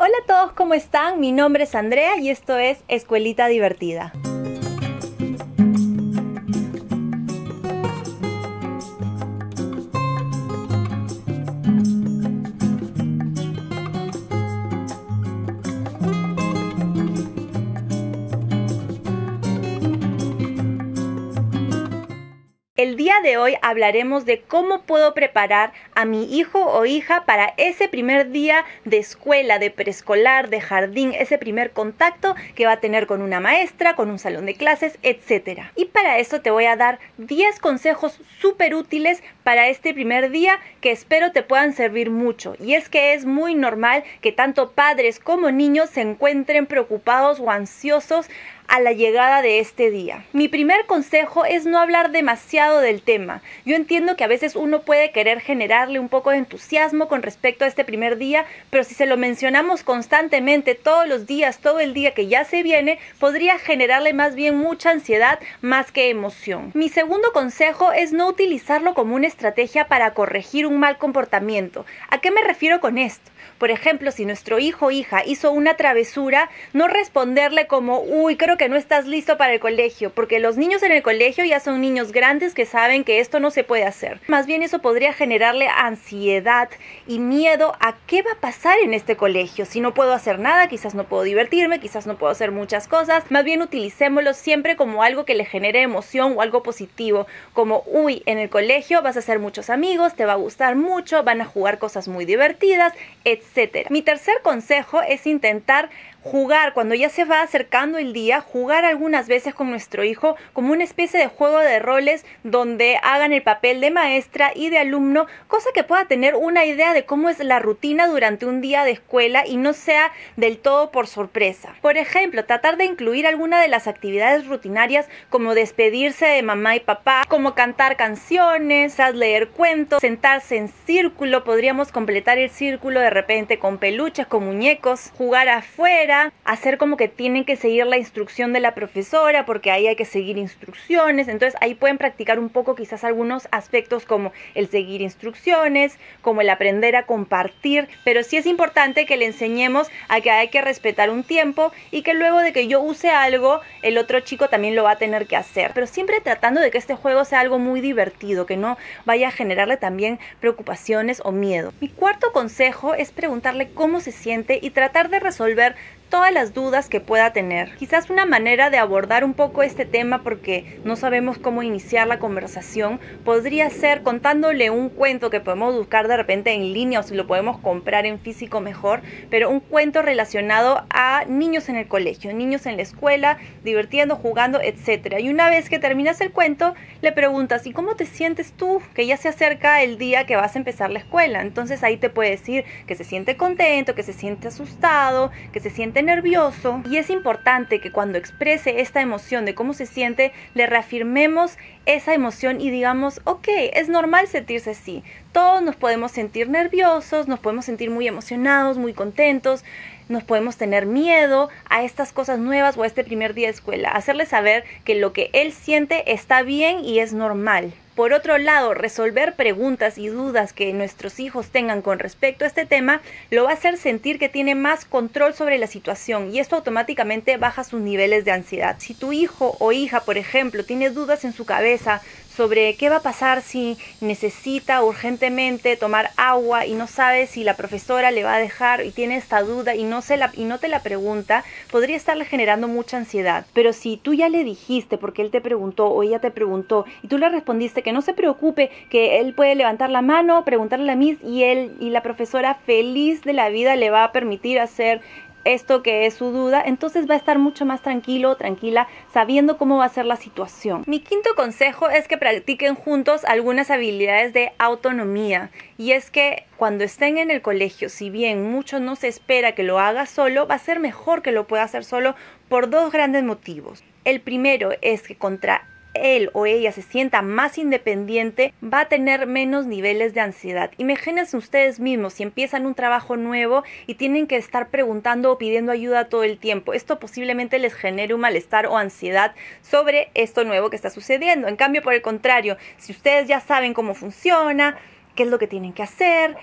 Hola a todos, ¿cómo están? Mi nombre es Andrea y esto es Escuelita Divertida. El día de hoy hablaremos de cómo puedo preparar a mi hijo o hija para ese primer día de escuela, de preescolar, de jardín, ese primer contacto que va a tener con una maestra, con un salón de clases, etc. Y para eso te voy a dar 10 consejos súper útiles para este primer día que espero te puedan servir mucho. Y es que es muy normal que tanto padres como niños se encuentren preocupados o ansiosos a la llegada de este día. Mi primer consejo es no hablar demasiado del tema. Yo entiendo que a veces uno puede querer generarle un poco de entusiasmo con respecto a este primer día, pero si se lo mencionamos constantemente todos los días, todo el día que ya se viene, podría generarle más bien mucha ansiedad más que emoción. Mi segundo consejo es no utilizarlo como una estrategia para corregir un mal comportamiento. ¿A qué me refiero con esto? Por ejemplo, si nuestro hijo o hija hizo una travesura, no responderle como, uy, creo que no estás listo para el colegio, porque los niños en el colegio ya son niños grandes que saben que esto no se puede hacer. Más bien eso podría generarle ansiedad y miedo a qué va a pasar en este colegio. Si no puedo hacer nada, quizás no puedo divertirme, quizás no puedo hacer muchas cosas. Más bien utilicémoslo siempre como algo que le genere emoción o algo positivo, como, uy, en el colegio vas a hacer muchos amigos, te va a gustar mucho, van a jugar cosas muy divertidas, etc. Mi tercer consejo es intentar jugar, cuando ya se va acercando el día, jugar algunas veces con nuestro hijo como una especie de juego de roles donde hagan el papel de maestra y de alumno, cosa que pueda tener una idea de cómo es la rutina durante un día de escuela y no sea del todo por sorpresa. Por ejemplo, tratar de incluir alguna de las actividades rutinarias como despedirse de mamá y papá, como cantar canciones, leer cuentos, sentarse en círculo, podríamos completar el círculo de repente con peluches, con muñecos, jugar afuera, hacer como que tienen que seguir la instrucción de la profesora porque ahí hay que seguir instrucciones, entonces ahí pueden practicar un poco quizás algunos aspectos como el seguir instrucciones, como el aprender a compartir, pero sí es importante que le enseñemos a que hay que respetar un tiempo y que luego de que yo use algo, el otro chico también lo va a tener que hacer, pero siempre tratando de que este juego sea algo muy divertido, que no vaya a generarle también preocupaciones o miedo. Mi cuarto consejo es preguntarle cómo se siente y tratar de resolver todas las dudas que pueda tener. Quizás una manera de abordar un poco este tema porque no sabemos cómo iniciar la conversación podría ser contándole un cuento que podemos buscar de repente en línea o si lo podemos comprar en físico mejor, pero un cuento relacionado a niños en el colegio, niños en la escuela, divirtiendo, jugando, etc. Y una vez que terminas el cuento, le preguntas, ¿y cómo te sientes tú? Que ya se acerca el día que vas a empezar la escuela. Entonces ahí te puede decir que se siente contento, que se siente asustado, que se siente nervioso y es importante que cuando exprese esta emoción de cómo se siente, le reafirmemos esa emoción y digamos, ok, es normal sentirse así. Todos nos podemos sentir nerviosos, nos podemos sentir muy emocionados, muy contentos, nos podemos tener miedo a estas cosas nuevas o a este primer día de escuela. Hacerle saber que lo que él siente está bien y es normal. Por otro lado, resolver preguntas y dudas que nuestros hijos tengan con respecto a este tema lo va a hacer sentir que tiene más control sobre la situación y esto automáticamente baja sus niveles de ansiedad. Si tu hijo o hija, por ejemplo, tiene dudas en su cabeza sobre qué va a pasar si necesita urgentemente tomar agua y no sabe si la profesora le va a dejar y tiene esta duda y no, se la, y no te la pregunta, podría estarle generando mucha ansiedad. Pero si tú ya le dijiste porque él te preguntó o ella te preguntó y tú le respondiste que no se preocupe, que él puede levantar la mano, preguntarle a la Miss y él y la profesora feliz de la vida le va a permitir hacer esto que es su duda, entonces va a estar mucho más tranquilo, tranquila, sabiendo cómo va a ser la situación. Mi quinto consejo es que practiquen juntos algunas habilidades de autonomía y es que cuando estén en el colegio, si bien mucho no se espera que lo haga solo, va a ser mejor que lo pueda hacer solo por dos grandes motivos. El primero es que contra él o ella se sienta más independiente, va a tener menos niveles de ansiedad. Imagínense ustedes mismos si empiezan un trabajo nuevo y tienen que estar preguntando o pidiendo ayuda todo el tiempo. Esto posiblemente les genere un malestar o ansiedad sobre esto nuevo que está sucediendo. En cambio, por el contrario, si ustedes ya saben cómo funciona, qué es lo que tienen que hacer,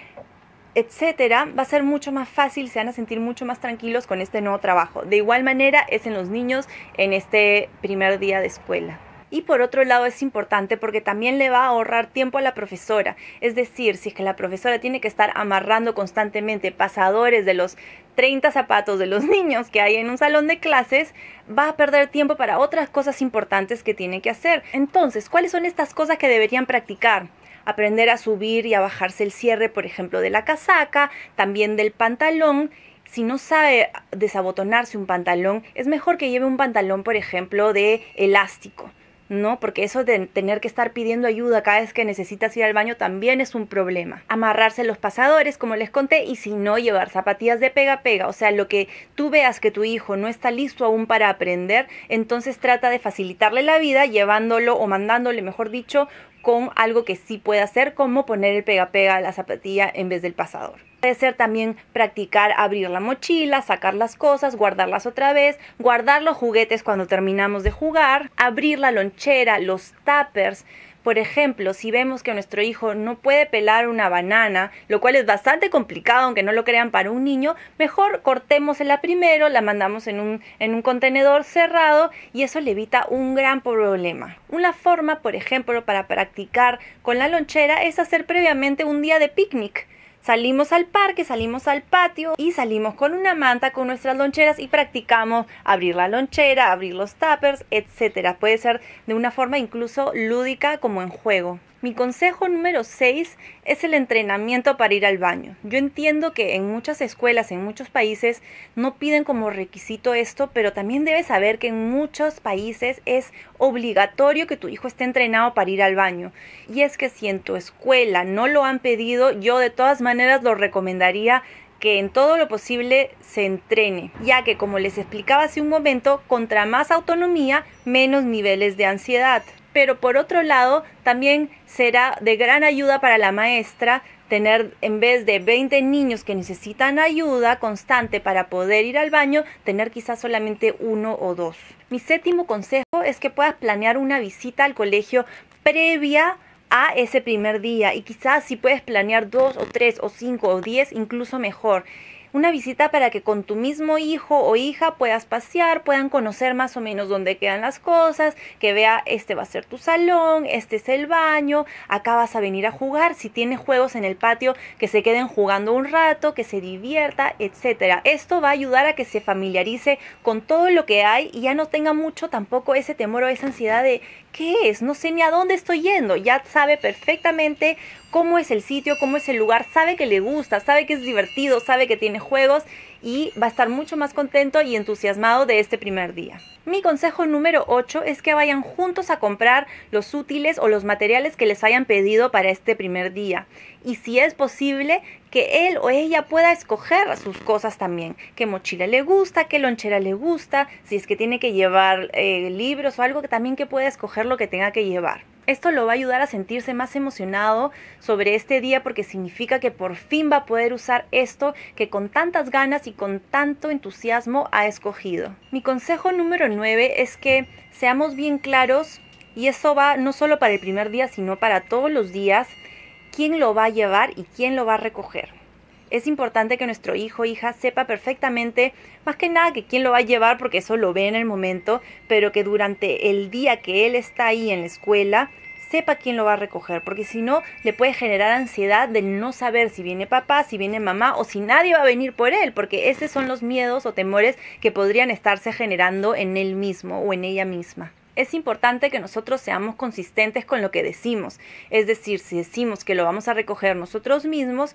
etcétera, va a ser mucho más fácil, se van a sentir mucho más tranquilos con este nuevo trabajo. De igual manera es en los niños en este primer día de escuela. Y por otro lado es importante porque también le va a ahorrar tiempo a la profesora. Es decir, si es que la profesora tiene que estar amarrando constantemente pasadores de los 30 zapatos de los niños que hay en un salón de clases, va a perder tiempo para otras cosas importantes que tiene que hacer. Entonces, ¿cuáles son estas cosas que deberían practicar? Aprender a subir y a bajarse el cierre, por ejemplo, de la casaca, también del pantalón si no sabe desabotonarse un pantalón, es mejor que lleve un pantalón, por ejemplo, de elástico. ¿no? Porque eso de tener que estar pidiendo ayuda cada vez que necesitas ir al baño también es un problema. Amarrarse los pasadores, como les conté, y si no, llevar zapatillas de pega-pega. O sea, lo que tú veas que tu hijo no está listo aún para aprender, entonces trata de facilitarle la vida llevándolo o mandándole, mejor dicho, con algo que sí pueda hacer, como poner el pega-pega a la zapatilla en vez del pasador. Puede ser también practicar abrir la mochila, sacar las cosas, guardarlas otra vez, guardar los juguetes cuando terminamos de jugar, abrir la lonchera, los tuppers. Por ejemplo, si vemos que nuestro hijo no puede pelar una banana, lo cual es bastante complicado, aunque no lo crean para un niño, mejor cortémosela primero, la mandamos en un contenedor cerrado y eso le evita un gran problema. Una forma, por ejemplo, para practicar con la lonchera es hacer previamente un día de picnic Salimos al parque, salimos al patio y salimos con una manta con nuestras loncheras y practicamos abrir la lonchera, abrir los tuppers, etc. Puede ser de una forma incluso lúdica como en juego. Mi consejo número 6 es el entrenamiento para ir al baño. Yo entiendo que en muchas escuelas, en muchos países, no piden como requisito esto, pero también debes saber que en muchos países es obligatorio que tu hijo esté entrenado para ir al baño. Y es que si en tu escuela no lo han pedido, yo de todas maneras lo recomendaría que en todo lo posible se entrene, ya que como les explicaba hace un momento, contra más autonomía, menos niveles de ansiedad pero por otro lado también será de gran ayuda para la maestra tener en vez de 20 niños que necesitan ayuda constante para poder ir al baño, tener quizás solamente uno o dos. Mi séptimo consejo es que puedas planear una visita al colegio previa a ese primer día y quizás si puedes planear dos o tres o cinco o diez incluso mejor una visita para que con tu mismo hijo o hija puedas pasear, puedan conocer más o menos dónde quedan las cosas, que vea este va a ser tu salón, este es el baño, acá vas a venir a jugar, si tiene juegos en el patio, que se queden jugando un rato, que se divierta, etcétera. Esto va a ayudar a que se familiarice con todo lo que hay y ya no tenga mucho tampoco ese temor o esa ansiedad de qué es, no sé ni a dónde estoy yendo. Ya sabe perfectamente cómo es el sitio, cómo es el lugar, sabe que le gusta, sabe que es divertido, sabe que tiene juegos y va a estar mucho más contento y entusiasmado de este primer día. Mi consejo número 8 es que vayan juntos a comprar los útiles o los materiales que les hayan pedido para este primer día. Y si es posible, que él o ella pueda escoger sus cosas también. Qué mochila le gusta, qué lonchera le gusta, si es que tiene que llevar eh, libros o algo, que también que pueda escoger lo que tenga que llevar. Esto lo va a ayudar a sentirse más emocionado sobre este día porque significa que por fin va a poder usar esto que con tantas ganas y con tanto entusiasmo ha escogido. Mi consejo número 9 es que seamos bien claros y eso va no solo para el primer día, sino para todos los días, quién lo va a llevar y quién lo va a recoger es importante que nuestro hijo o hija sepa perfectamente, más que nada, que quién lo va a llevar, porque eso lo ve en el momento, pero que durante el día que él está ahí en la escuela, sepa quién lo va a recoger, porque si no, le puede generar ansiedad de no saber si viene papá, si viene mamá o si nadie va a venir por él, porque esos son los miedos o temores que podrían estarse generando en él mismo o en ella misma es importante que nosotros seamos consistentes con lo que decimos. Es decir, si decimos que lo vamos a recoger nosotros mismos,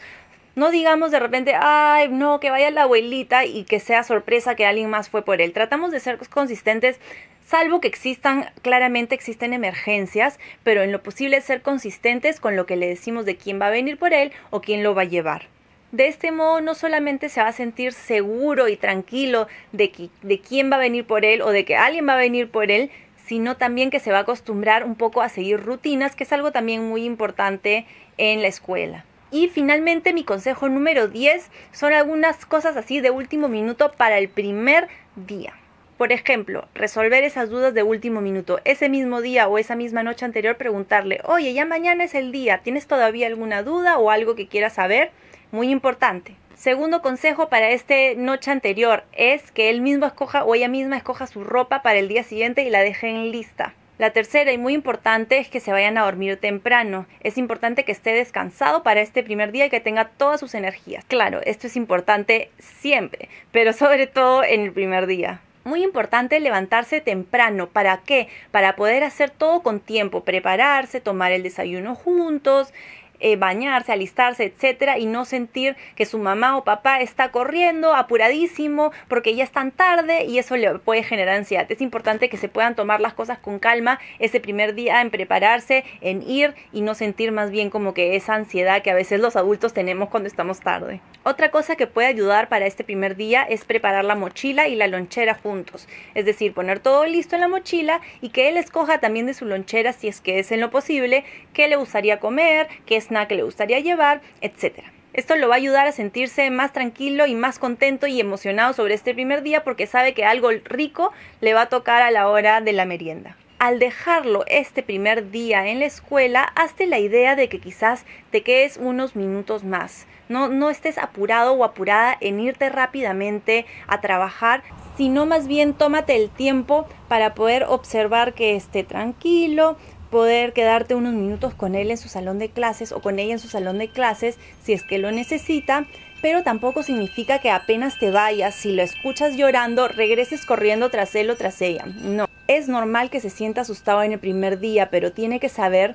no digamos de repente, ay, no, que vaya la abuelita y que sea sorpresa que alguien más fue por él. Tratamos de ser consistentes, salvo que existan, claramente existen emergencias, pero en lo posible ser consistentes con lo que le decimos de quién va a venir por él o quién lo va a llevar. De este modo no solamente se va a sentir seguro y tranquilo de, de quién va a venir por él o de que alguien va a venir por él, sino también que se va a acostumbrar un poco a seguir rutinas, que es algo también muy importante en la escuela. Y finalmente mi consejo número 10 son algunas cosas así de último minuto para el primer día. Por ejemplo, resolver esas dudas de último minuto. Ese mismo día o esa misma noche anterior preguntarle, oye, ya mañana es el día, ¿tienes todavía alguna duda o algo que quieras saber? Muy importante. Segundo consejo para esta noche anterior es que él mismo escoja o ella misma escoja su ropa para el día siguiente y la deje en lista. La tercera y muy importante es que se vayan a dormir temprano. Es importante que esté descansado para este primer día y que tenga todas sus energías. Claro, esto es importante siempre, pero sobre todo en el primer día. Muy importante levantarse temprano. ¿Para qué? Para poder hacer todo con tiempo, prepararse, tomar el desayuno juntos, eh, bañarse, alistarse, etcétera, y no sentir que su mamá o papá está corriendo, apuradísimo, porque ya es tan tarde y eso le puede generar ansiedad. Es importante que se puedan tomar las cosas con calma ese primer día, en prepararse, en ir y no sentir más bien como que esa ansiedad que a veces los adultos tenemos cuando estamos tarde. Otra cosa que puede ayudar para este primer día es preparar la mochila y la lonchera juntos, es decir, poner todo listo en la mochila y que él escoja también de su lonchera, si es que es en lo posible, qué le gustaría comer, qué es nada que le gustaría llevar, etcétera. Esto lo va a ayudar a sentirse más tranquilo y más contento y emocionado sobre este primer día porque sabe que algo rico le va a tocar a la hora de la merienda al dejarlo este primer día en la escuela, hazte la idea de que quizás te quedes unos minutos más. No, no estés apurado o apurada en irte rápidamente a trabajar, sino más bien tómate el tiempo para poder observar que esté tranquilo, poder quedarte unos minutos con él en su salón de clases o con ella en su salón de clases si es que lo necesita, pero tampoco significa que apenas te vayas, si lo escuchas llorando, regreses corriendo tras él o tras ella. No, es normal que se sienta asustado en el primer día, pero tiene que saber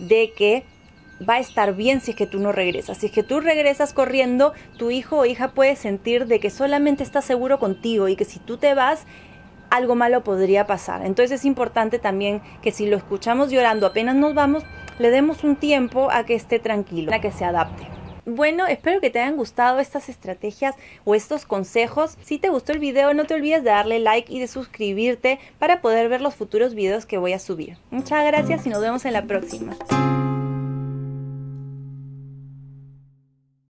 de que va a estar bien si es que tú no regresas. Si es que tú regresas corriendo, tu hijo o hija puede sentir de que solamente está seguro contigo y que si tú te vas, algo malo podría pasar. Entonces es importante también que si lo escuchamos llorando apenas nos vamos, le demos un tiempo a que esté tranquilo, a que se adapte. Bueno, espero que te hayan gustado estas estrategias o estos consejos. Si te gustó el video, no te olvides de darle like y de suscribirte para poder ver los futuros videos que voy a subir. Muchas gracias y nos vemos en la próxima.